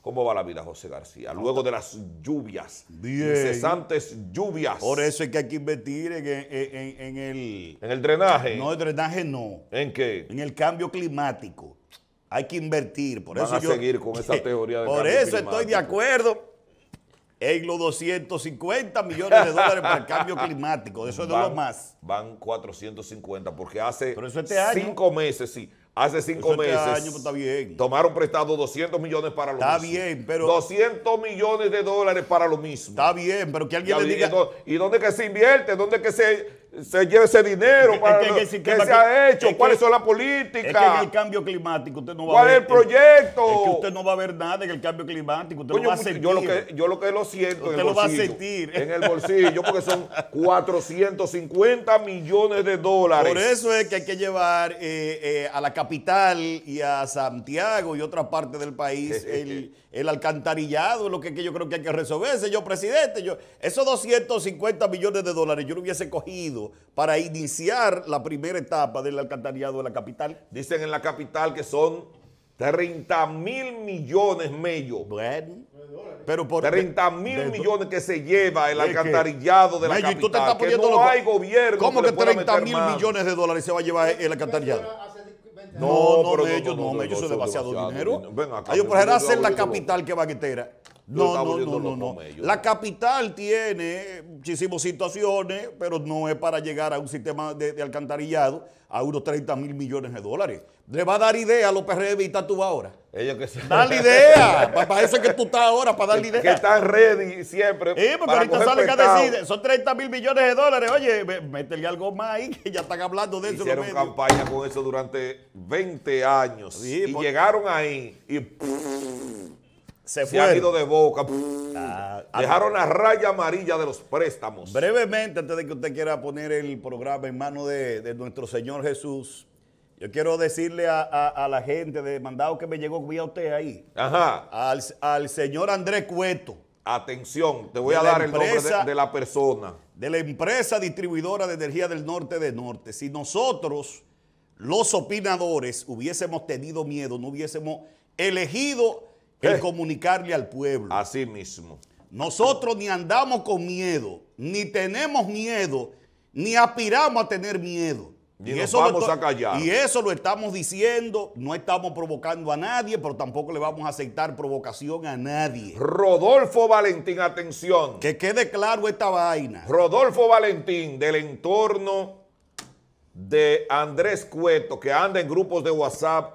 ¿Cómo va la vida, José García? Luego de las lluvias, incesantes lluvias. Por eso es que hay que invertir en, el... En el drenaje. No, el drenaje no. ¿En qué? En el cambio climático. Hay que invertir. Por eso a seguir con esa teoría de Por eso estoy de acuerdo en los 250 millones de dólares para el cambio climático. Eso es de lo más. Van 450, porque hace este cinco meses, sí. Hace cinco este meses año, pues, tomaron prestado 200 millones para lo mismo. Está bien, pero... 200 millones de dólares para lo mismo. Está bien, pero que alguien le diga... ¿Y dónde que se invierte? ¿Dónde que se se lleve ese dinero para que, se ha hecho, cuáles son las políticas. en el cambio climático usted no va a ver. ¿Cuál es el proyecto? Es que usted no va a ver nada en el cambio climático. Usted va a sentir. Yo lo que, yo lo, que lo siento usted en el bolsillo. va a sentir. En el bolsillo, porque son 450 millones de dólares. Por eso es que hay que llevar eh, eh, a la capital y a Santiago y otra parte del país el, alcantarillado, lo que, que yo creo que hay que resolver. Señor presidente, yo, esos 250 millones de dólares yo lo hubiese cogido para iniciar la primera etapa del alcantarillado de la capital? Dicen en la capital que son 30 mil millones medio. Bueno, pero por 30 mil millones que se lleva el alcantarillado de la capital. Y que gobierno. ¿Cómo que, 30 mil millones de dólares se va a llevar el alcantarillado? No, no, no, ellos no, ellos es demasiado, dinero. Ellos por hacer la capital que vaquetera no, no, no, no, no. La capital tiene muchísimas situaciones, pero no es para llegar a un sistema de, alcantarillado a unos 30 mil millones de dólares. Le va a dar idea a los PRDistas tú ahora. Ellos que se... Dale idea. para eso es que tú estás ahora, para darle idea. Que están ready siempre. Sí, porque ahorita que decide. son 30 mil millones de dólares. Oye, métele algo más ahí, que ya están hablando de Hicieron eso. Hicieron campaña con eso durante 20 años. y llegaron ahí y se, se han ido de boca. Ah, Dejaron ah. la raya amarilla de los préstamos. Brevemente, antes de que usted quiera poner el programa en manos de, nuestro Señor Jesús, yo quiero decirle a, la gente de mandado que me llegó, vía usted ahí. Ajá. Al, señor Andrés Cueto. Atención, te voy a dar el nombre de la persona. De la empresa distribuidora de energía del norte de norte. Si nosotros, los opinadores, hubiésemos tenido miedo, no hubiésemos elegido el comunicarle al pueblo. Así mismo. Nosotros ni andamos con miedo, ni tenemos miedo, ni aspiramos a tener miedo. Y, vamos a callar. Y eso lo estamos diciendo, no estamos provocando a nadie, pero tampoco le vamos a aceptar provocación a nadie. Rodolfo Valentín, atención. Que quede claro esta vaina. Rodolfo Valentín, del entorno de Andrés Cueto, que anda en grupos de WhatsApp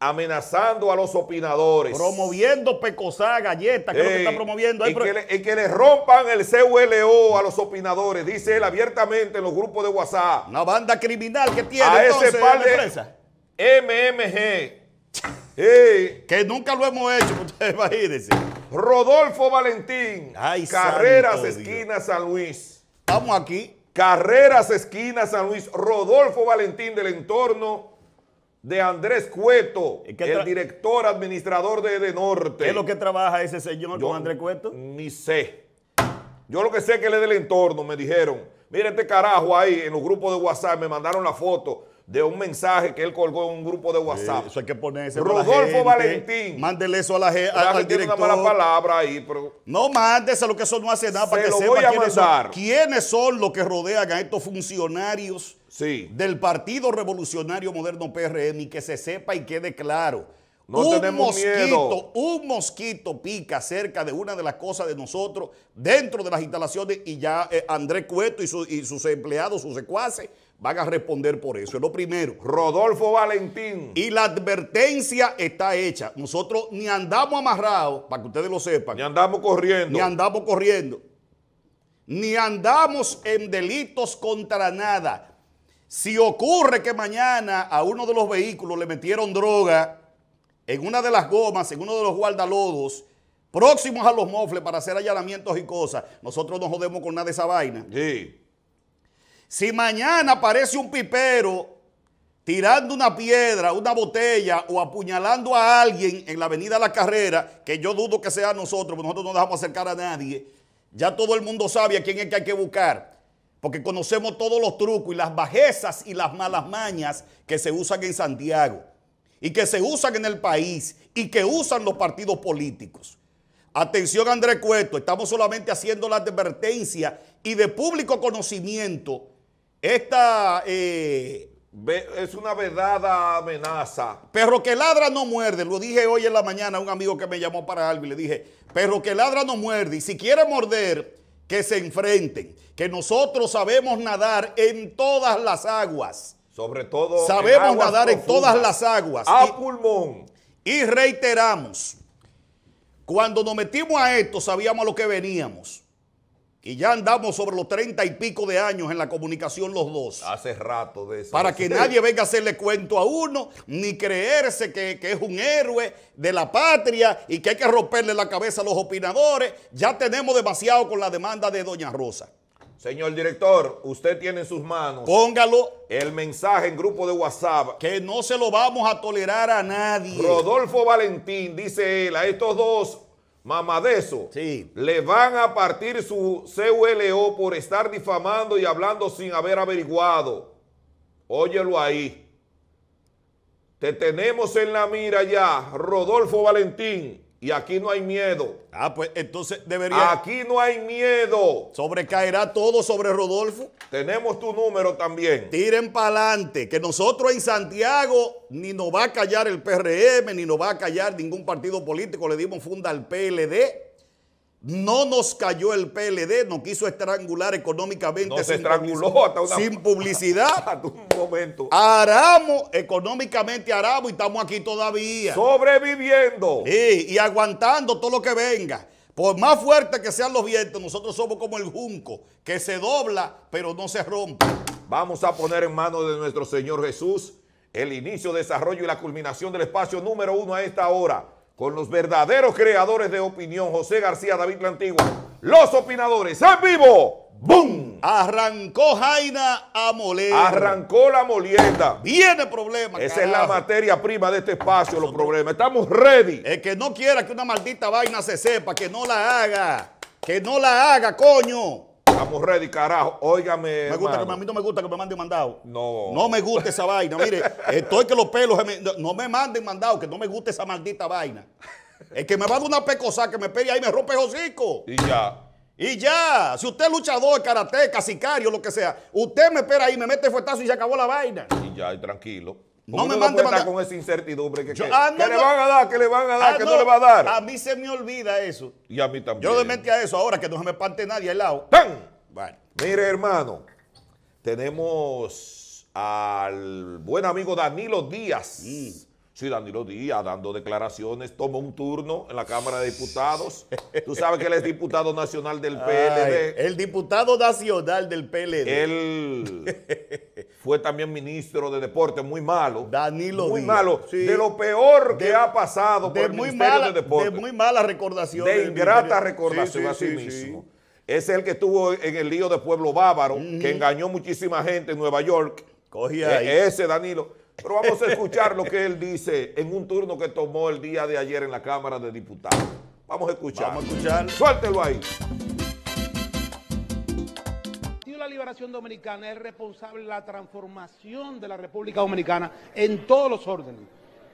amenazando a los opinadores. Promoviendo pecosá, galletas, que es lo que está promoviendo. y, que le, rompan el CULO a los opinadores, dice él abiertamente en los grupos de WhatsApp. Una banda criminal que tiene a ese par MMG. Que nunca lo hemos hecho, ustedes Rodolfo Valentín, Carreras esquinas Esquina San Luis. Estamos aquí. Carreras Esquina San Luis, Rodolfo Valentín del entorno de Andrés Cueto, el director administrador de Edenorte. ¿Qué es lo que trabaja ese señor con Andrés Cueto? Ni sé. Yo lo que sé es que él es del entorno, me dijeron. Mira este carajo ahí en los grupos de WhatsApp, me mandaron la foto de un mensaje que él colgó en un grupo de WhatsApp. eso hay que Rodolfo Valentín. Mándele eso a la gente. Al director. Una mala palabra ahí, No mándeselo, que eso no hace nada para que sepa quiénes, Son, los que rodean a estos funcionarios del Partido Revolucionario Moderno PRM y que se sepa y quede claro. No un tenemos mosquito, un mosquito pica cerca de una de las cosas de nosotros, dentro de las instalaciones, y ya eh, Andrés Cueto y sus empleados, sus secuaces, van a responder por eso. Es lo primero. Rodolfo Valentín. Y la advertencia está hecha. Nosotros ni andamos amarrados, para que ustedes lo sepan. Ni andamos corriendo. Ni andamos corriendo. Ni andamos en delitos contra nada. Si ocurre que mañana a uno de los vehículos le metieron droga en una de las gomas, en uno de los guardalodos, próximos a los mofles para hacer allanamientos y cosas, nosotros no jodemos con nada de esa vaina. Sí. Si mañana aparece un pipero tirando una piedra, una botella o apuñalando a alguien en la avenida La Carrera, que yo dudo que sea nosotros, porque nosotros no dejamos acercar a nadie, ya todo el mundo sabe a quién es que hay que buscar, porque conocemos todos los trucos y las bajezas y las malas mañas que se usan en Santiago y que se usan en el país y que usan los partidos políticos. Atención Andrés Cueto, estamos solamente haciendo la advertencia y de público conocimiento esta eh, es una verdadera amenaza. Perro que ladra no muerde. Lo dije hoy en la mañana a un amigo que me llamó para algo y le dije, perro que ladra no muerde. Y si quiere morder, que se enfrenten. Que nosotros sabemos nadar en todas las aguas. Sobre todo. Sabemos nadar en todas las aguas. A pulmón. Y reiteramos, cuando nos metimos a esto, sabíamos a lo que veníamos. Y ya andamos sobre los treinta y pico de años en la comunicación los dos. Hace rato de eso. Para que nadie venga a hacerle cuento a uno, ni creerse que, que, es un héroe de la patria y que hay que romperle la cabeza a los opinadores. Ya tenemos demasiado con la demanda de Doña Rosa. Señor director, usted tiene en sus manos. Póngalo. El mensaje en grupo de WhatsApp. Que no se lo vamos a tolerar a nadie. Rodolfo Valentín, dice él, a estos dos Mamadeso, sí. le van a partir su CULO por estar difamando y hablando sin haber averiguado. Óyelo ahí. Te tenemos en la mira ya, Rodolfo Valentín, y aquí no hay miedo. Ah, pues entonces debería. Aquí no hay miedo. Sobrecaerá todo sobre Rodolfo. Tenemos tu número también. Tiren para adelante, que nosotros en Santiago ni nos va a callar el PRM, ni nos va a callar ningún partido político. Le dimos funda al PLD. No nos cayó el PLD, nos quiso estrangular económicamente. Se estranguló hasta una, Sin publicidad. Hasta momento. Aramos, económicamente aramos y estamos aquí todavía. Sobreviviendo. y aguantando todo lo que venga. Por más fuerte que sean los vientos, nosotros somos como el junco, que se dobla, pero no se rompe. Vamos a poner en manos de nuestro Señor Jesús el inicio, desarrollo y la culminación del espacio número uno a esta hora con los verdaderos creadores de opinión, José García, David Lantigua, los opinadores en vivo. ¡Bum! Arrancó Jaina a moler. Arrancó la molienda. Viene problema. Esa es la materia prima de este espacio, los problemas. Estamos ready. El que no quiera que una maldita vaina se sepa, que no la haga. Que no la haga, coño. Estamos ready, carajo. Óigame. Me gusta que no me gusta que me manden mandado. No. No me gusta esa vaina. Mire, estoy que los pelos. No me manden mandado, que no me guste esa maldita vaina. El que me va a una pecosa que me pegue ahí me rompe el hocico. Y ya. Y ya. Si usted es luchador, karate, sicario, lo que sea, usted me espera ahí, me mete fuetazo y se acabó la vaina. Y ya, tranquilo. No me mande con esa incertidumbre que, ah, que, le van a dar, que le van a dar, ah, que no, le va a dar. A mí se me olvida eso. Y a mí también. Yo le metí a eso ahora que no se me parte nadie al lado. ¡Pam! Vale. Mire, hermano, tenemos al buen amigo Danilo Díaz. Mm. Sí, Danilo Díaz dando declaraciones, tomó un turno en la Cámara de Diputados. Tú sabes que él es diputado nacional del PLD. el diputado nacional del PLD. Él fue también ministro de Deporte, muy malo. Danilo Díaz. Muy malo. De lo peor que ha pasado por el muy Ministerio mala, de Deporte. De muy mala recordación. De ingrata recordación a sí, mismo. Es el que estuvo en el lío de Pueblo Bávaro, que engañó muchísima gente en Nueva York. Cogía e ahí. Ese Danilo. Pero vamos a escuchar lo que él dice en un turno que tomó el día de ayer en la Cámara de Diputados. Vamos a escuchar. Vamos a escuchar. Suéltelo ahí. La Liberación Dominicana es responsable de la transformación de la República Dominicana en todos los órdenes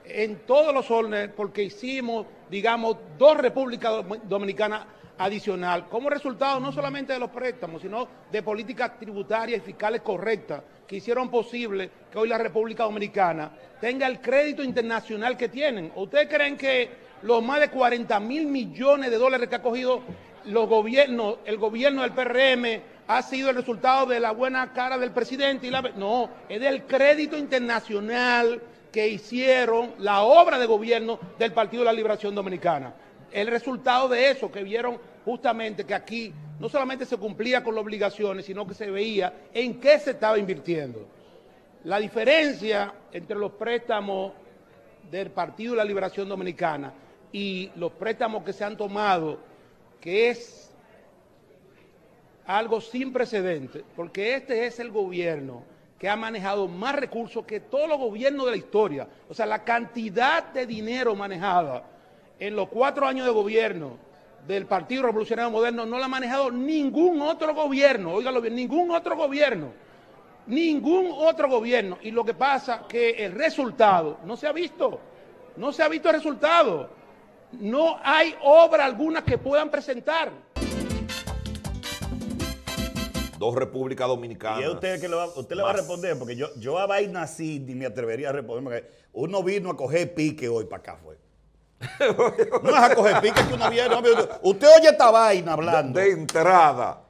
en todos los órdenes porque hicimos, digamos, dos repúblicas dominicanas adicional como resultado no solamente de los préstamos, sino de políticas tributarias y fiscales correctas que hicieron posible que hoy la República Dominicana tenga el crédito internacional que tienen. ¿Ustedes creen que los más de 40 mil millones de dólares que ha cogido los gobiernos, el gobierno del PRM ha sido el resultado de la buena cara del presidente? Y la... No, es del crédito internacional que hicieron la obra de gobierno del Partido de la Liberación Dominicana. El resultado de eso, que vieron justamente que aquí no solamente se cumplía con las obligaciones, sino que se veía en qué se estaba invirtiendo. La diferencia entre los préstamos del Partido de la Liberación Dominicana y los préstamos que se han tomado, que es algo sin precedente, porque este es el gobierno que ha manejado más recursos que todos los gobiernos de la historia. O sea, la cantidad de dinero manejada en los cuatro años de gobierno del Partido Revolucionario Moderno no la ha manejado ningún otro gobierno, óigalo bien, ningún otro gobierno, ningún otro gobierno. Y lo que pasa es que el resultado no se ha visto, no se ha visto el resultado. No hay obra alguna que puedan presentar. Dos Repúblicas Dominicanas. Y es usted que usted le va a responder, porque yo, yo a vaina así ni me atrevería a responder. uno vino a coger pique hoy para acá, fue. no es a coger pique que uno viene. Usted oye esta vaina hablando. de entrada.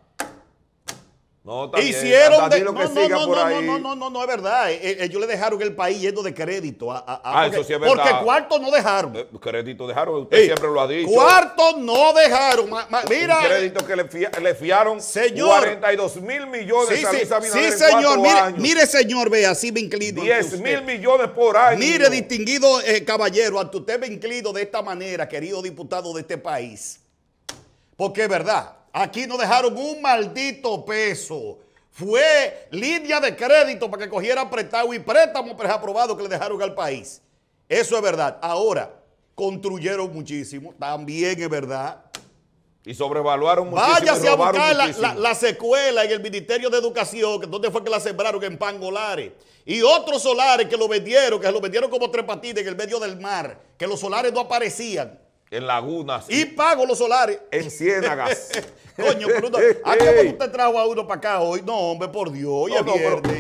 No, Hicieron de, no, no, no, no, no, no, no, no, es verdad. Eh, eh, ellos le dejaron el país lleno de crédito. A, ah, porque, eso sí es verdad. Porque cuarto no dejaron. Eh, crédito dejaron, usted siempre lo ha dicho. Cuarto no dejaron. mira. Un crédito que le, le fiaron señor, 42 mil millones sí, sí, sí, señor. Mire, mire, señor, vea, así me inclino. 10 mil millones por año. Mire, distinguido caballero, ante usted me de esta manera, querido diputado de este país. Porque es verdad. Aquí no dejaron un maldito peso. Fue línea de crédito para que cogieran prestado y préstamo aprobado que le dejaron al país. Eso es verdad. Ahora, construyeron muchísimo. También es verdad. Y sobrevaluaron muchísimo. Váyase a buscar la, la, secuela en el Ministerio de Educación, que donde fue que la sembraron en Pangolares. Y otros solares que lo vendieron, que lo vendieron como tres en el medio del mar, que los solares no aparecían. En Lagunas. Y pago los solares. En Ciénagas. Coño, pero ¿a qué usted trajo a uno para acá hoy? No, hombre, por Dios,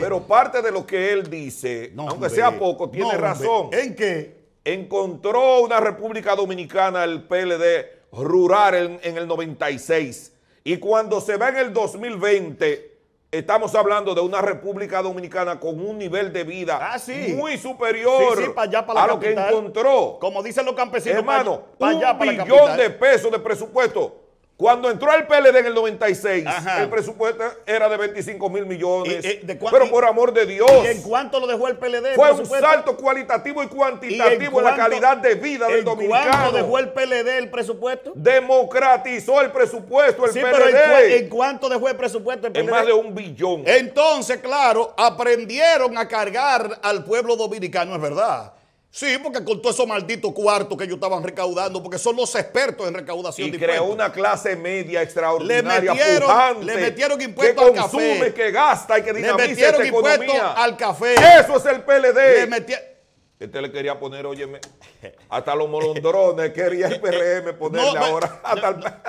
pero, parte de lo que él dice, aunque sea poco, tiene razón. ¿En qué? Encontró una República Dominicana el PLD rural en, en el 96. Y cuando se va en el 2020 Estamos hablando de una República Dominicana con un nivel de vida ah, muy superior a lo que encontró. Como dicen los campesinos, hermano, un millón de pesos de presupuesto cuando entró el PLD en el 96, el presupuesto era de 25 mil millones. Eh, eh, pero por amor de Dios. ¿Y en cuánto lo dejó el PLD? Fue un salto cualitativo y cuantitativo en, la calidad de vida del ¿en ¿Cuánto dejó el PLD el presupuesto? Democratizó el presupuesto el PLD. Pero ¿en, ¿en, cuánto dejó el presupuesto el PLD? En más de un billón. Entonces, claro, aprendieron a cargar al pueblo dominicano, es verdad. Sí, porque con todos esos malditos cuartos que ellos estaban recaudando, porque son los expertos en recaudación y creó una clase media extraordinaria, le metieron, le metieron impuestos al café. que gasta y que dinamiza le metieron impuestos al café. Eso es el PLD. Le metieron... Este le quería poner, óyeme, hasta los molondrones quería el PRM ponerle ahora.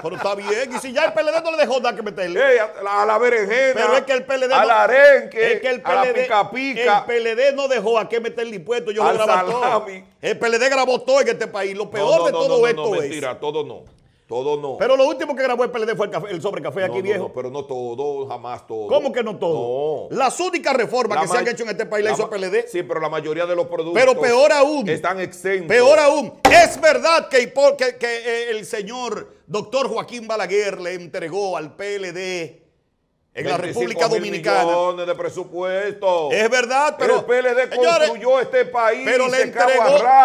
Pero está bien, y si ya el PLD no le dejó nada que meterle. a, la berenjena, pero es que el PLD a arenque, es que el PLD, a la pica pica. El PLD no dejó a qué meterle impuestos, yo lo grabé todo. El PLD grabó todo en este país. Lo peor de todo esto es... mentira, todo no. Todo no. Pero lo último que grabó el PLD fue el, sobre café aquí viejo. No, pero no todo, jamás todo. ¿Cómo que no todo? No. Las únicas reformas que se han hecho en este país la hizo el PLD. Sí, pero la mayoría de los productos. Pero peor aún. Están exentos. Peor aún. Es verdad que, eh, el señor doctor Joaquín Balaguer le entregó al PLD en la República Dominicana. de presupuesto. Es verdad, pero, el PLD construyó este país. Pero le entregó,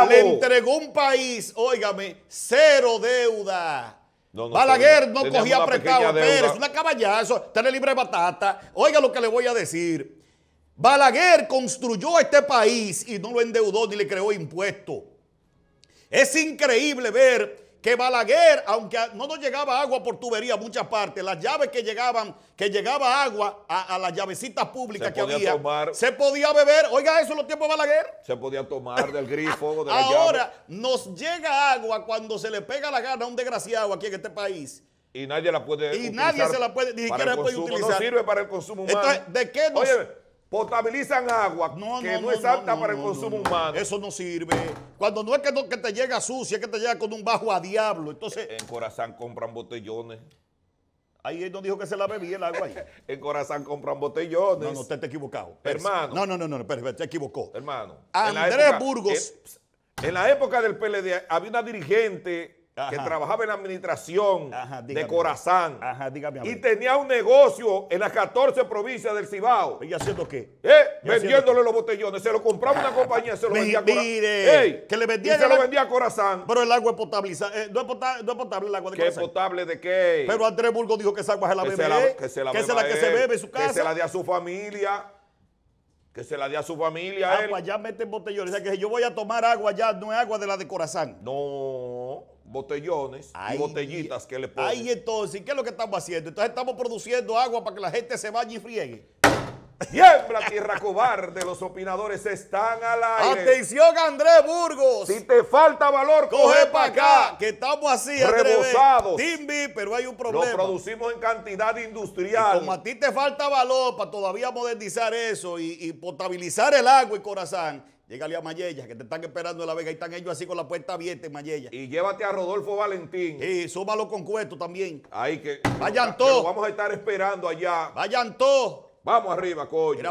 le entregó un país, óigame, cero deuda. Balaguer no cogía prestado Pérez, una caballazo, tiene libre batata. Oiga lo que le voy a decir. Balaguer construyó este país y no lo endeudó ni le creó impuestos. Es increíble ver que Balaguer, aunque no nos llegaba agua por tubería muchas partes, las llaves que llegaban, que llegaba agua a, las llavecitas públicas que había, se podía beber. Oiga eso en los tiempos de Balaguer. Se podía tomar del grifo, de Ahora nos llega agua cuando se le pega la gana a un desgraciado aquí en este país. Y nadie la puede y nadie se la puede, ni siquiera puede utilizar. No sirve para el consumo humano. ¿de qué nos potabilizan agua que no, es apta para el consumo humano. Eso no sirve. Cuando no es que, te llega sucia, es que te llega con un bajo a diablo. Entonces, en Corazán compran botellones. Ahí él no dijo que se la bebía el agua ahí. en Corazán compran botellones. No, no, usted está equivocado. Hermano. No, no, no, no, te equivocó. Hermano. Andrés Burgos. en la época del PLD había una dirigente que trabajaba en la administración de Corazán Ajá, dígame, y tenía un negocio en las 14 provincias del Cibao. ¿Y haciendo qué? Eh, vendiéndole los botellones. Se lo compraba una compañía, se lo vendía a Corazán. Mire, que le vendía se lo vendía a Corazán. Pero el agua es eh, no, potable, no, es potable, el agua de Corazán. ¿Qué potable de qué? Pero Andrés Burgo dijo que esa agua se la bebe. Que se la, que, se la, que se bebe en su casa. Que se la dé a su familia. Que se la dé a su familia. Agua, ah, pues ya ya mete botellones. O sea, que si yo voy a tomar agua ya, no es agua de la de Corazán. No botellones y botellitas que le ponen. Ay, entonces, ¿qué es lo que estamos haciendo? Entonces estamos produciendo agua para que la gente se bañe y friegue. Siembra tierra cobarde, los opinadores están al aire. Atención, Andrés Burgos. Si te falta valor, coge, para acá, Que estamos así, Rebosados. Timbi, pero hay un problema. Lo producimos en cantidad industrial. como a ti te falta valor para todavía modernizar eso y, y potabilizar el agua y corazón, Llegale a Mayella, que te están esperando en La Vega. Ahí están ellos así con la puerta abierta en Mayella. Y llévate a Rodolfo Valentín. Y súbalo con Cueto también. Ahí que. Vayan todos. Vamos a estar esperando allá. Vayan todos. Vamos arriba, coño.